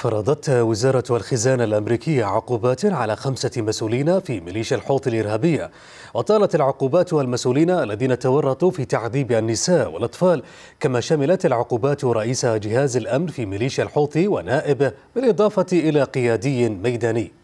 فرضت وزارة الخزانة الأمريكية عقوبات على خمسة مسؤولين في ميليشيا الحوثي الإرهابية وطالت العقوبات المسؤولين الذين تورطوا في تعذيب النساء والأطفال كما شملت العقوبات رئيس جهاز الأمن في ميليشيا الحوثي ونائبه بالإضافة إلى قيادي ميداني